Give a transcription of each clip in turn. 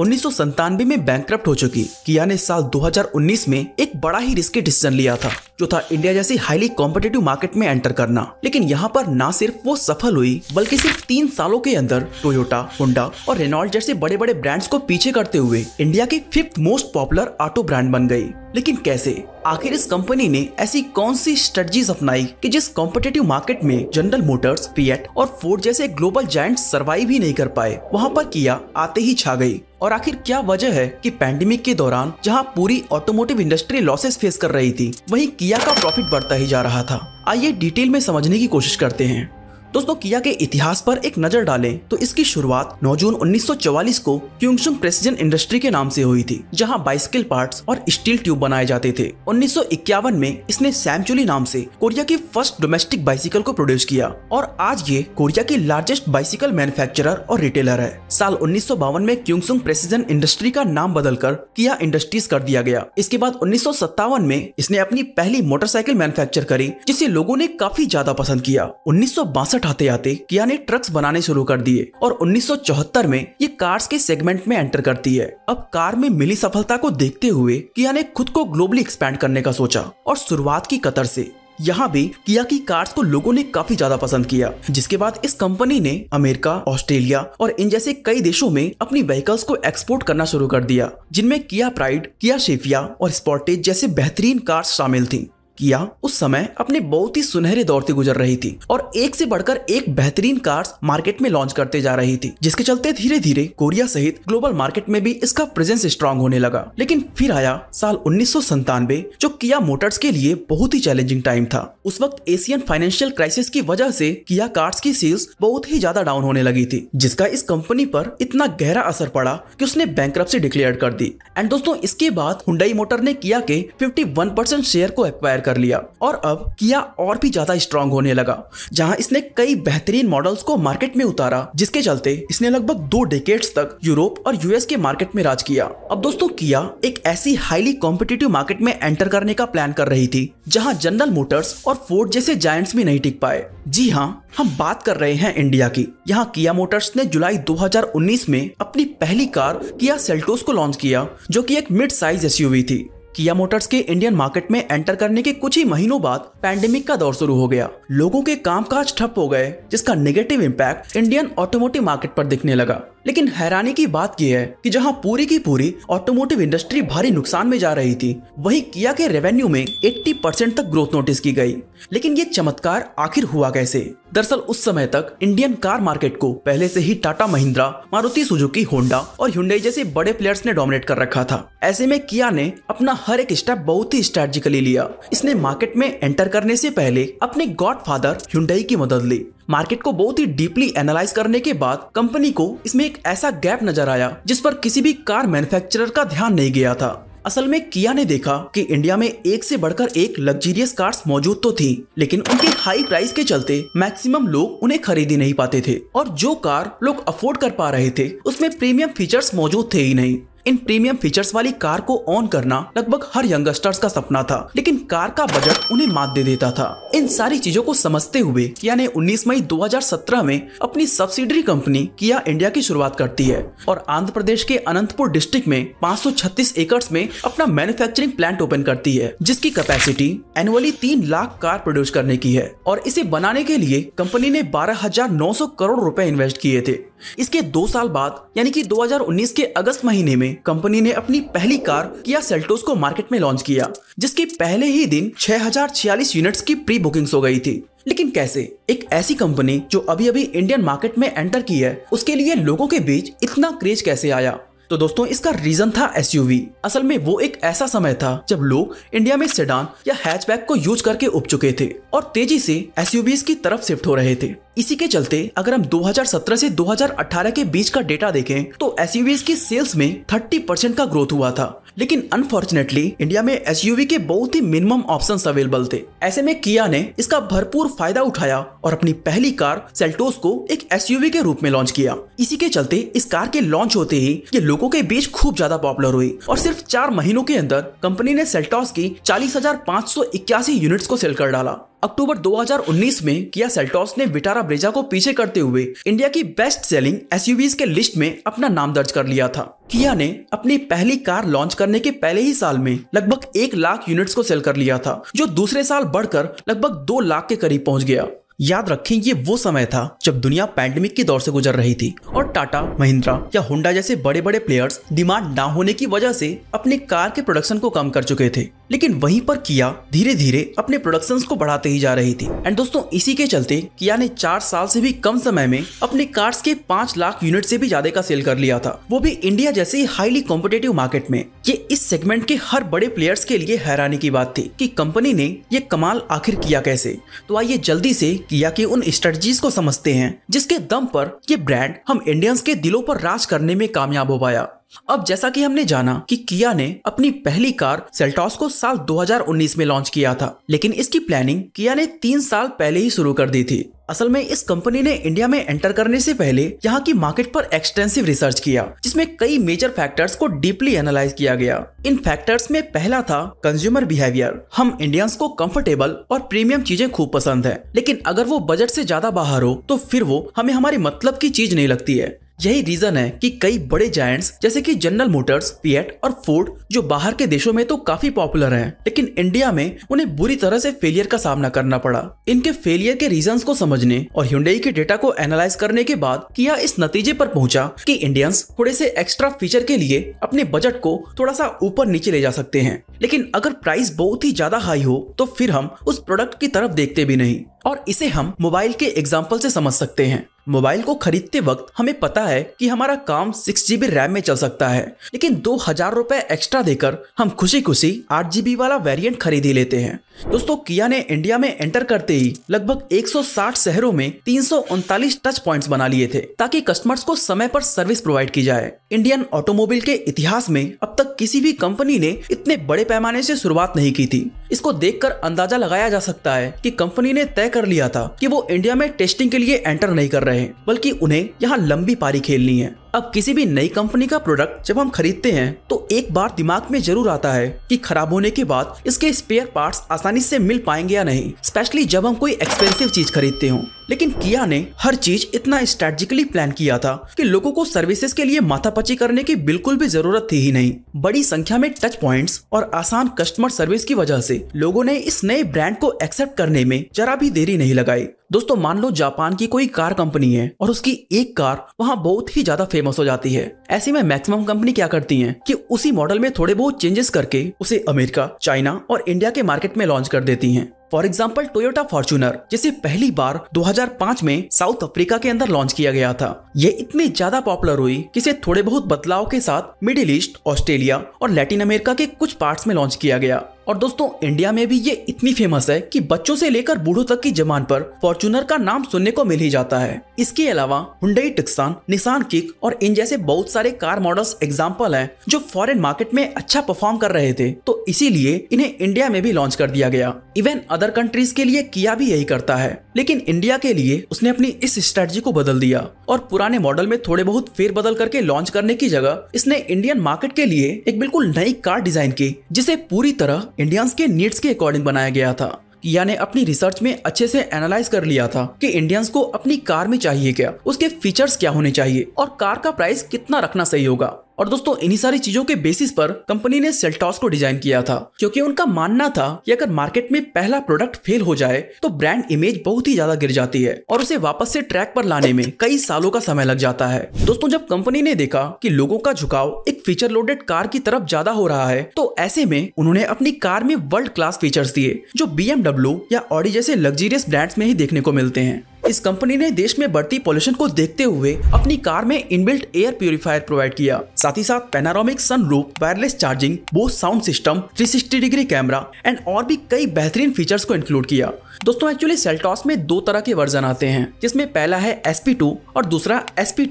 उन्नीस में बैंक हो चुकी किया ने साल 2019 में एक बड़ा ही रिस्की डिसीजन लिया था जो था इंडिया जैसी हाईली कॉम्पिटेटिव मार्केट में एंटर करना लेकिन यहाँ पर ना सिर्फ वो सफल हुई बल्कि सिर्फ तीन सालों के अंदर टोयोटा होंडा और रेनॉल्ड जैसे बड़े बड़े ब्रांड्स को पीछे करते हुए इंडिया की fifth most popular auto brand बन गई लेकिन कैसे आखिर इस कंपनी ने ऐसी कौन सी स्ट्रेटजीज अपनाई कि जिस कॉम्पिटेटिव मार्केट में जनरल मोटर्स पियट और फोर्ड जैसे ग्लोबल जायंट सरवाइव ही नहीं कर पाए वहां पर किया आते ही छा गई और आखिर क्या वजह है कि पैंडेमिक के दौरान जहां पूरी ऑटोमोटिव इंडस्ट्री लॉसेस फेस कर रही थी वहीं किया का प्रॉफिट बढ़ता ही जा रहा था आइए डिटेल में समझने की कोशिश करते हैं दोस्तों किया के इतिहास पर एक नजर डालें तो इसकी शुरुआत 9 जून 1944 को क्यूंगशुंग प्रेसिजन इंडस्ट्री के नाम से हुई थी जहां बाइसिकल पार्ट्स और स्टील ट्यूब बनाए जाते थे उन्नीस में इसने सैमचुली नाम से कोरिया की फर्स्ट डोमेस्टिक बाइसिकल को प्रोड्यूस किया और आज ये कोरिया की लार्जेस्ट बाइसिकल मैन्युफेक्चर और रिटेलर है साल उन्नीस में क्यूंगसुंग प्रेसिजन इंडस्ट्री का नाम बदलकर किया इंडस्ट्रीज कर दिया गया इसके बाद उन्नीस में इसने अपनी पहली मोटरसाइकिल मैनुफेक्चर करी जिसे लोगो ने काफी ज्यादा पसंद किया उन्नीस आते आते किया ने ट्रक्स बनाने शुरू कर दिए और 1974 में ये कार्स के सेगमेंट में एंटर करती है अब कार में मिली सफलता को देखते हुए किया ने खुद को ग्लोबली एक्सपैंड करने का सोचा और शुरुआत की कतर से यहाँ भी किया की कार्स को लोगों ने काफी ज्यादा पसंद किया जिसके बाद इस कंपनी ने अमेरिका ऑस्ट्रेलिया और इन जैसे कई देशों में अपनी व्हीकल्स को एक्सपोर्ट करना शुरू कर दिया जिनमें किया प्राइड किया शेफिया और स्पोर्टेज जैसे बेहतरीन कार्स शामिल थी किया उस समय अपने बहुत ही सुनहरे दौर से गुजर रही थी और एक से बढ़कर एक बेहतरीन कार्स मार्केट में लॉन्च करते जा रही थी जिसके चलते धीरे धीरे कोरिया सहित ग्लोबल मार्केट में भी इसका प्रेजेंस स्ट्रांग होने लगा लेकिन फिर आया साल उन्नीस जो किया मोटर्स के लिए बहुत ही चैलेंजिंग टाइम था उस वक्त एशियन फाइनेंशियल क्राइसिस की वजह से किया कार्स की सेल्स बहुत ही ज्यादा डाउन होने लगी थी जिसका इस कंपनी पर इतना गहरा असर पड़ा कि उसने बैंक डिक्लेयर कर दी एंड दोस्तों इसके बाद हुई मोटर ने किया के 51 परसेंट शेयर को एक्वायर कर लिया और अब किया और भी ज्यादा स्ट्रांग होने लगा जहां इसने कई बेहतरीन मॉडल्स को मार्केट में उतारा जिसके चलते इसने लगभग दो डेकेट्स तक यूरोप और यूएस के मार्केट में राज किया अब दोस्तों किया एक ऐसी हाईली कॉम्पिटेटिव मार्केट में एंटर करने का प्लान कर रही थी जहाँ जनरल मोटर्स और फोर्ड जैसे जायंट्स भी नहीं टिक पाए जी हाँ हम बात कर रहे हैं इंडिया की यहाँ किया मोटर्स ने जुलाई 2019 में अपनी पहली कार किया सेल्टोस को लॉन्च किया जो कि एक मिड साइज एसयूवी थी किया मोटर्स के इंडियन मार्केट में एंटर करने के कुछ ही महीनों बाद पैंडेमिक का दौर शुरू हो गया लोगों के कामकाज ठप हो गए जिसका negative impact Indian automotive market पर दिखने लगा लेकिन हैरानी की बात यह है कि जहां पूरी की पूरी ऑटोमोटिव इंडस्ट्री भारी नुकसान में जा रही थी वहीं किया के रेवेन्यू में 80 परसेंट तक ग्रोथ नोटिस की गई लेकिन ये चमत्कार आखिर हुआ कैसे दरअसल उस समय तक इंडियन कार मार्केट को पहले से ही टाटा महिंद्रा मारुति सुजुकी होंडा और हुंडई जैसे बड़े प्लेयर्स ने डोमिनेट कर रखा था ऐसे में किया ने अपना हर एक स्टेप बहुत ही स्ट्रेटेजिकली लिया इसने मार्केट में एंटर करने से पहले अपने गॉड फादर हुंडई की मदद ली मार्केट को बहुत ही डीपली एनालाइज करने के बाद कंपनी को इसमें एक ऐसा गैप नजर आया जिस पर किसी भी कार मैन्युफैक्चरर का ध्यान नहीं गया था असल में किया ने देखा कि इंडिया में एक से बढ़कर एक लग्जरियस कार्स मौजूद तो थी लेकिन उनके हाई प्राइस के चलते मैक्सिमम लोग उन्हें खरीद ही नहीं पाते थे और जो कार लोग अफोर्ड कर पा रहे थे उसमें प्रीमियम फीचर्स मौजूद थे ही नहीं इन प्रीमियम फीचर्स वाली कार को ऑन करना लगभग हर यंगस्टर्स का सपना था लेकिन कार का बजट उन्हें मात दे देता था इन सारी चीजों को समझते हुए किया ने 19 मई 2017 में अपनी सब्सिडरी कंपनी किया इंडिया की शुरुआत करती है और आंध्र प्रदेश के अनंतपुर डिस्ट्रिक्ट में 536 एकड़ में अपना मैन्युफैक्चरिंग प्लांट ओपन करती है जिसकी कैपेसिटी एनुअली तीन लाख कार प्रोड्यूस करने की है और इसे बनाने के लिए कंपनी ने बारह करोड़ रूपए इन्वेस्ट किए थे इसके दो साल बाद यानी कि 2019 के अगस्त महीने में में कंपनी ने अपनी पहली कार किया सेल्टोस को मार्केट में लॉन्च किया जिसकी पहले ही दिन छियालीस यूनिट्स की प्री बुकिंग्स हो गई थी लेकिन कैसे एक ऐसी कंपनी जो अभी अभी इंडियन मार्केट में एंटर की है उसके लिए लोगों के बीच इतना क्रेज कैसे आया तो दोस्तों इसका रीजन था एस असल में वो एक ऐसा समय था जब लोग इंडिया में सेडान या हैचबैक को यूज करके उप चुके थे और तेजी से एस की तरफ शिफ्ट हो रहे थे इसी के चलते अगर हम 2017 से 2018 के बीच का डेटा देखें तो एस की सेल्स में 30 परसेंट का ग्रोथ हुआ था लेकिन अनफॉर्चुनेटली इंडिया में एस के बहुत ही मिनिमम ऑप्शन अवेलेबल थे ऐसे में किया ने इसका भरपूर फायदा उठाया और अपनी पहली कार सेल्टोस को एक एस के रूप में लॉन्च किया इसी के चलते इस कार के लॉन्च होते ही ये लोग लोगों के बीच खूब ज्यादा पॉपुलर हुई और सिर्फ चार महीनों के अंदर कंपनी ने सेल्टॉस की चालीस यूनिट्स को सेल कर डाला अक्टूबर 2019 में किया सेल्टॉस ने विटारा ब्रेजा को पीछे करते हुए इंडिया की बेस्ट सेलिंग एसयूवीज के लिस्ट में अपना नाम दर्ज कर लिया था किया ने अपनी पहली कार लॉन्च करने के पहले ही साल में लगभग एक लाख यूनिट्स को सेल कर लिया था जो दूसरे साल बढ़कर लगभग दो लाख के करीब पहुंच गया याद रखें ये वो समय था जब दुनिया पैंडेमिक के दौर से गुजर रही थी और टाटा महिंद्रा या होंडा जैसे बड़े बड़े प्लेयर्स डिमांड ना होने की वजह से अपने कार के प्रोडक्शन को कम कर चुके थे लेकिन वहीं पर किया धीरे धीरे अपने प्रोडक्शंस को बढ़ाते ही जा रही थी एंड दोस्तों इसी के चलते किया ने चार साल से भी कम समय में अपने कार्स के पांच लाख यूनिट से भी ज्यादा का सेल कर लिया था वो भी इंडिया जैसे हाईली कॉम्पिटेटिव मार्केट में ये इस सेगमेंट के हर बड़े प्लेयर्स के लिए हैरानी की बात थी की कंपनी ने ये कमाल आखिर किया कैसे तो आइए जल्दी से किया की उन स्ट्रेटजीज को समझते हैं जिसके दम पर ये ब्रांड हम इंडियंस के दिलों पर राज करने में कामयाब हो पाया अब जैसा कि हमने जाना कि किया ने अपनी पहली कार सेल्टॉस को साल 2019 में लॉन्च किया था लेकिन इसकी प्लानिंग किया ने तीन साल पहले ही शुरू कर दी थी असल में इस कंपनी ने इंडिया में एंटर करने से पहले यहाँ की मार्केट पर एक्सटेंसिव रिसर्च किया जिसमें कई मेजर फैक्टर्स को डीपली एनालाइज किया गया इन फैक्टर्स में पहला था कंज्यूमर बिहेवियर हम इंडियंस को कंफर्टेबल और प्रीमियम चीजें खूब पसंद है लेकिन अगर वो बजट से ज्यादा बाहर हो तो फिर वो हमें हमारी मतलब की चीज नहीं लगती है यही रीजन है कि कई बड़े जायंट्स जैसे कि जनरल मोटर्स पियट और फोर्ड जो बाहर के देशों में तो काफी पॉपुलर हैं, लेकिन इंडिया में उन्हें बुरी तरह से फेलियर का सामना करना पड़ा इनके फेलियर के रीजन को समझने और हिंडई के डेटा को एनालाइज करने के बाद किया इस नतीजे पर पहुंचा कि इंडियंस थोड़े से एक्स्ट्रा फीचर के लिए अपने बजट को थोड़ा सा ऊपर नीचे ले जा सकते हैं लेकिन अगर प्राइस बहुत ही ज्यादा हाई हो तो फिर हम उस प्रोडक्ट की तरफ देखते भी नहीं और इसे हम मोबाइल के एग्जाम्पल से समझ सकते हैं मोबाइल को खरीदते वक्त हमें पता है कि हमारा काम सिक्स जीबी रैम में चल सकता है लेकिन दो हजार रुपए एक्स्ट्रा देकर हम खुशी खुशी आठ जीबी वाला वेरिएंट खरीद ही लेते हैं दोस्तों किया ने इंडिया में एंटर करते ही लगभग 160 शहरों में तीन टच पॉइंट्स बना लिए थे ताकि कस्टमर्स को समय पर सर्विस प्रोवाइड की जाए इंडियन ऑटोमोबाइल के इतिहास में अब तक किसी भी कंपनी ने इतने बड़े पैमाने से शुरुआत नहीं की थी इसको देखकर अंदाजा लगाया जा सकता है कि कंपनी ने तय कर लिया था कि वो इंडिया में टेस्टिंग के लिए एंटर नहीं कर रहे बल्कि उन्हें यहाँ लंबी पारी खेलनी है अब किसी भी नई कंपनी का प्रोडक्ट जब हम खरीदते हैं तो एक बार दिमाग में जरूर आता है कि खराब होने के बाद इसके स्पेयर पार्ट्स आसानी से मिल पाएंगे या नहीं स्पेशली जब हम कोई एक्सपेंसिव चीज खरीदते हो लेकिन किया ने हर चीज इतना स्ट्रेटेजिकली प्लान किया था कि लोगों को सर्विसेज के लिए माथापची करने की बिल्कुल भी जरूरत थी ही नहीं बड़ी संख्या में टच पॉइंट्स और आसान कस्टमर सर्विस की वजह से लोगों ने इस नए ब्रांड को एक्सेप्ट करने में जरा भी देरी नहीं लगाई दोस्तों मान लो जापान की कोई कार कंपनी है और उसकी एक कार वहाँ बहुत ही ज्यादा फेमस हो जाती है ऐसे में मैक्सिमम कंपनी क्या करती है कि उसी मॉडल में थोड़े बहुत चेंजेस करके उसे अमेरिका चाइना और इंडिया के मार्केट में लॉन्च कर देती है फॉर एग्जाम्पल टोयोटा फॉर्चुनर जिसे पहली बार 2005 में साउथ अफ्रीका के अंदर लॉन्च किया गया था ये इतनी ज्यादा पॉपुलर हुई कि इसे थोड़े बहुत बदलाव के साथ मिडिल ईस्ट ऑस्ट्रेलिया और लैटिन अमेरिका के कुछ पार्ट्स में लॉन्च किया गया और दोस्तों इंडिया में भी ये इतनी फेमस है कि बच्चों से लेकर बूढ़ों तक की जमान पर फॉर्चुनर का नाम सुनने को मिल ही जाता है इसके अलावा हुंडई टिक्सान निशान किक और इन जैसे बहुत सारे कार मॉडल्स एग्जाम्पल हैं जो फॉरेन मार्केट में अच्छा परफॉर्म कर रहे थे तो इसीलिए इन्हें इंडिया में भी लॉन्च कर दिया गया इवन अदर कंट्रीज के लिए किया भी यही करता है लेकिन इंडिया के लिए उसने अपनी इस स्ट्रेटजी को बदल दिया और पुराने मॉडल में थोड़े बहुत फेर बदल करके लॉन्च करने की जगह इसने इंडियन मार्केट के लिए एक बिल्कुल नई कार डिजाइन की जिसे पूरी तरह इंडियंस के नीड्स के अकॉर्डिंग बनाया गया था किया ने अपनी रिसर्च में अच्छे से एनालाइज कर लिया था कि इंडियंस को अपनी कार में चाहिए क्या उसके फीचर्स क्या होने चाहिए और कार का प्राइस कितना रखना सही होगा और दोस्तों इन्हीं सारी चीजों के बेसिस पर कंपनी ने सेल्टॉस को डिजाइन किया था क्योंकि उनका मानना था कि अगर मार्केट में पहला प्रोडक्ट फेल हो जाए तो ब्रांड इमेज बहुत ही ज्यादा गिर जाती है और उसे वापस से ट्रैक पर लाने में कई सालों का समय लग जाता है दोस्तों जब कंपनी ने देखा कि लोगों का झुकाव एक फीचर लोडेड कार की तरफ ज्यादा हो रहा है तो ऐसे में उन्होंने अपनी कार में वर्ल्ड क्लास फीचर्स दिए जो बी या ऑडी जैसे लग्जरियस ब्रांड्स में ही देखने को मिलते हैं इस कंपनी ने देश में बढ़ती पॉल्यूशन को देखते हुए अपनी कार में इनबिल्ट एयर प्योरीफायर प्रोवाइड किया साथ ही साथ panoramic sunroof wireless charging Bose sound system 360 degree camera and और भी कई बेहतरीन फीचर्स को इंक्लूड किया दोस्तों एक्चुअली सेल्टॉस में दो तरह के वर्जन आते हैं जिसमें पहला है एस और दूसरा पी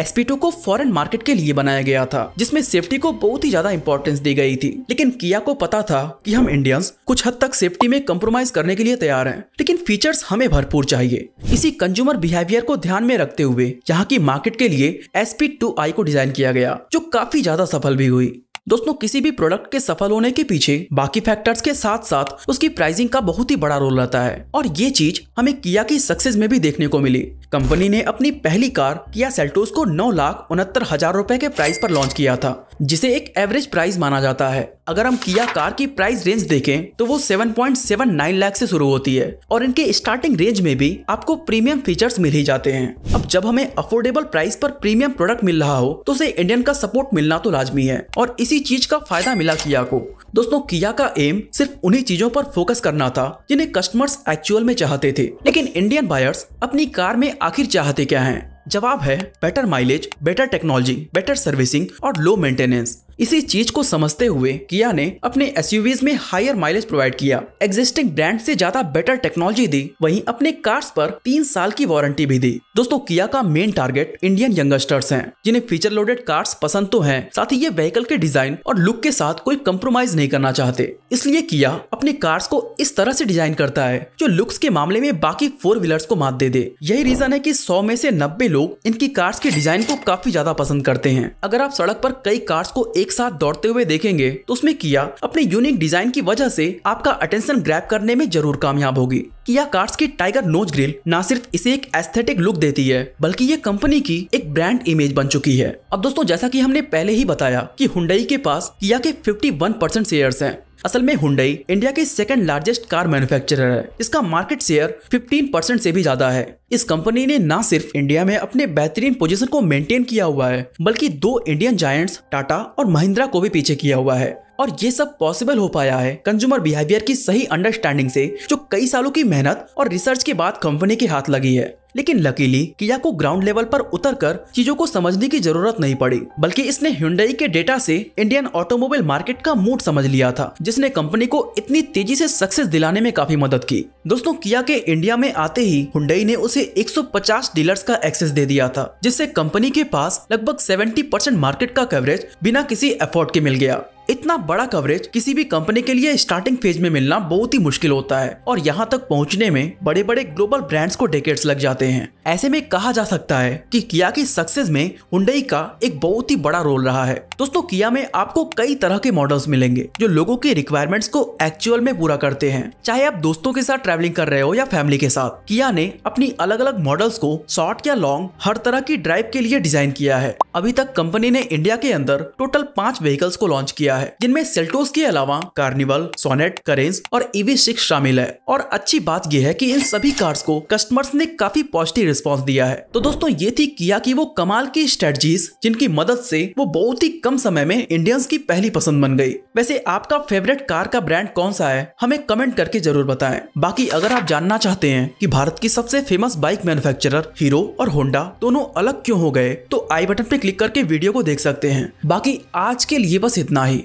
SP2 को फॉरेन मार्केट के लिए बनाया गया था जिसमें सेफ्टी को बहुत ही ज्यादा इंपॉर्टेंस दी गई थी लेकिन किया को पता था कि हम इंडियंस कुछ हद तक सेफ्टी में कम्प्रोमाइज करने के लिए तैयार हैं लेकिन फीचर्स हमें भरपूर चाहिए इसी कंज्यूमर बिहेवियर को ध्यान में रखते हुए यहाँ की मार्केट के लिए एस को डिजाइन किया गया जो काफी ज्यादा सफल भी हुई दोस्तों किसी भी प्रोडक्ट के सफल होने के पीछे बाकी फैक्टर्स के साथ साथ उसकी प्राइसिंग का बहुत ही बड़ा रोल रहता है और ये चीज हमें किया की सक्सेस में भी देखने को मिली कंपनी ने अपनी पहली कार किया सेल्टोस को नौ लाख उनहत्तर हजार रूपए के प्राइस पर लॉन्च किया था जिसे एक एवरेज प्राइस माना जाता है अगर हम किया कार की प्राइस रेंज देखें तो वो 7.79 लाख से शुरू होती है और इनके स्टार्टिंग रेंज में भी आपको प्रीमियम फीचर्स मिल ही जाते हैं अब जब हमें अफोर्डेबल प्राइस पर प्रीमियम प्रोडक्ट मिल रहा हो तो उसे इंडियन का सपोर्ट मिलना तो लाजमी है और इसी चीज का फायदा मिला किया को दोस्तों किया का एम सिर्फ उन्हीं चीजों पर फोकस करना था जिन्हें कस्टमर्स एक्चुअल में चाहते थे लेकिन इंडियन बायर्स अपनी कार में आखिर चाहते क्या है जवाब है better mileage better technology better servicing और लो मेंटेनेंस इसी चीज को समझते हुए किया ने अपने एसयूवीज में हायर माइलेज प्रोवाइड किया एग्जिस्टिंग ब्रांड से ज्यादा बेटर टेक्नोलॉजी दी वहीं अपने कार्स पर तीन साल की वारंटी भी दी दोस्तों किया का मेन टारगेट इंडियन यंगस्टर्स हैं जिन्हें फीचर लोडेड कार्स पसंद तो हैं साथ ही ये व्हीकल के डिजाइन और लुक के साथ कोई कम्प्रोमाइज नहीं करना चाहते इसलिए किया अपने कार्स को इस तरह से डिजाइन करता है जो लुक्स के मामले में बाकी फोर व्हीलर्स को मात दे दे यही रीजन है की सौ में से नब्बे लोग इनकी कार्स के डिजाइन को काफी ज्यादा पसंद करते हैं अगर आप सड़क पर कई कार्स को एक एक साथ दौड़ते हुए देखेंगे तो उसमें किया अपने यूनिक डिजाइन की वजह से आपका अटेंशन ग्रैप करने में जरूर कामयाब होगी किया कार्स की टाइगर नोज ग्रिल न सिर्फ इसे एक एस्थेटिक लुक देती है बल्कि ये कंपनी की एक ब्रांड इमेज बन चुकी है अब दोस्तों जैसा कि हमने पहले ही बताया कि हुडई के पास किया के 51 परसेंट शेयर है असल में हुडई इंडिया के सेकंड लार्जेस्ट कार मैन्युफैक्चरर है इसका मार्केट शेयर 15 परसेंट से भी ज्यादा है इस कंपनी ने ना सिर्फ इंडिया में अपने बेहतरीन पोजीशन को मेंटेन किया हुआ है बल्कि दो इंडियन जायंट्स टाटा और महिंद्रा को भी पीछे किया हुआ है और ये सब पॉसिबल हो पाया है कंज्यूमर बिहेवियर की सही अंडरस्टैंडिंग से जो कई सालों की मेहनत और रिसर्च के बाद कंपनी के हाथ लगी है लेकिन लकीली किया को ग्राउंड लेवल पर उतरकर चीजों को समझने की जरूरत नहीं पड़ी बल्कि इसने हिंडई के डेटा से इंडियन ऑटोमोबाइल मार्केट का मूड समझ लिया था जिसने कंपनी को इतनी तेजी से सक्सेस दिलाने में काफी मदद की दोस्तों किया के इंडिया में आते ही हुडई ने उसे सौ 150 डीलर्स का एक्सेस दे दिया था जिससे कंपनी के पास लगभग 70 परसेंट मार्केट का कवरेज बिना किसी एफोर्ट के मिल गया इतना बड़ा कवरेज किसी भी कंपनी के लिए स्टार्टिंग फेज में मिलना बहुत ही मुश्किल होता है और यहाँ तक पहुँचने में बड़े बड़े ग्लोबल ब्रांड्स को डेकेट्स लग जाते हैं ऐसे में कहा जा सकता है कि किया की सक्सेस में हुडई का एक बहुत ही बड़ा रोल रहा है दोस्तों किया में आपको कई तरह के मॉडल्स मिलेंगे जो लोगों के रिक्वायरमेंट्स को एक्चुअल में पूरा करते हैं चाहे आप दोस्तों के साथ ट्रैवलिंग कर रहे हो या फैमिली के साथ किया ने अपनी अलग अलग मॉडल्स को शॉर्ट या लॉन्ग हर तरह की ड्राइव के लिए डिजाइन किया है अभी तक कंपनी ने इंडिया के अंदर टोटल पांच व्हीकल्स को लॉन्च किया किया है जिनमें सेल्टोस के अलावा कार्निवल सोनेट करेंस और ईवी सिक्स शामिल है और अच्छी बात यह है की इन सभी कार्स को कस्टमर्स ने काफी पॉजिटिव रिस्पॉन्स दिया है तो दोस्तों ये थी किया की कि वो कमाल की स्ट्रेटजी जिनकी मदद से वो बहुत ही कम समय में इंडियंस की पहली पसंद बन गई वैसे आपका फेवरेट कार का ब्रांड कौन सा है हमें कमेंट करके जरूर बताए बाकी अगर आप जानना चाहते हैं की भारत की सबसे फेमस बाइक मैन्युफैक्चरर हीरो और होंडा दोनों अलग क्यों हो गए तो आई बटन पे क्लिक करके वीडियो को देख सकते हैं बाकी आज के लिए बस इतना ही